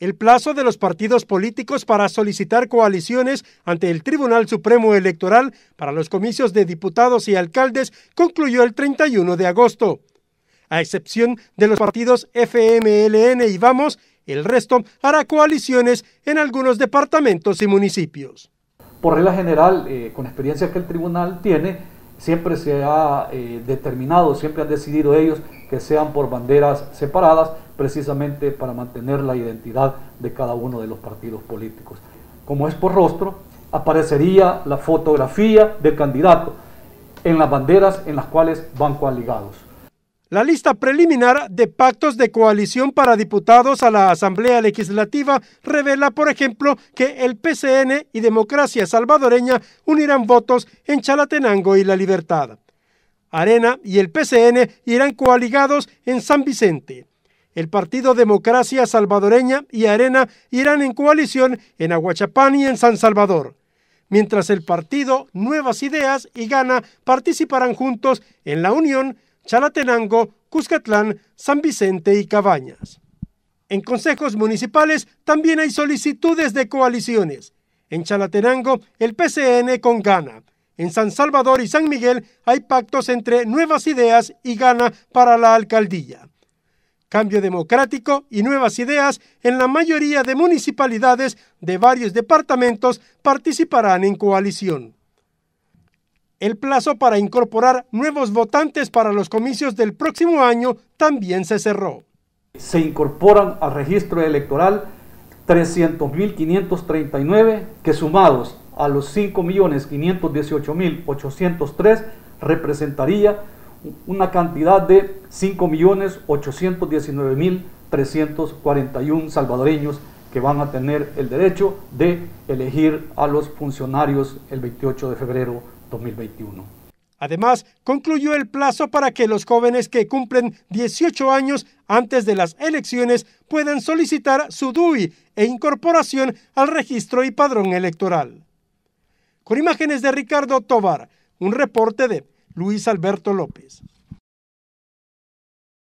El plazo de los partidos políticos para solicitar coaliciones ante el Tribunal Supremo Electoral para los comicios de diputados y alcaldes concluyó el 31 de agosto. A excepción de los partidos FMLN y Vamos, el resto hará coaliciones en algunos departamentos y municipios. Por regla general, eh, con experiencia que el tribunal tiene, siempre se ha eh, determinado, siempre han decidido ellos que sean por banderas separadas, precisamente para mantener la identidad de cada uno de los partidos políticos. Como es por rostro, aparecería la fotografía del candidato en las banderas en las cuales van coaligados la lista preliminar de pactos de coalición para diputados a la Asamblea Legislativa revela, por ejemplo, que el PCN y Democracia Salvadoreña unirán votos en Chalatenango y La Libertad. Arena y el PCN irán coaligados en San Vicente. El Partido Democracia Salvadoreña y Arena irán en coalición en Aguachapán y en San Salvador mientras el partido Nuevas Ideas y Gana participarán juntos en la unión Chalatenango, Cuscatlán, San Vicente y Cabañas. En consejos municipales también hay solicitudes de coaliciones. En Chalatenango, el PCN con Gana. En San Salvador y San Miguel hay pactos entre Nuevas Ideas y Gana para la alcaldía. Cambio Democrático y Nuevas Ideas en la mayoría de municipalidades de varios departamentos participarán en coalición. El plazo para incorporar nuevos votantes para los comicios del próximo año también se cerró. Se incorporan al registro electoral 300.539 que sumados a los 5.518.803 representaría una cantidad de 5.819.341 salvadoreños que van a tener el derecho de elegir a los funcionarios el 28 de febrero 2021. Además, concluyó el plazo para que los jóvenes que cumplen 18 años antes de las elecciones puedan solicitar su DUI e incorporación al registro y padrón electoral. Con imágenes de Ricardo Tovar, un reporte de Luis Alberto López.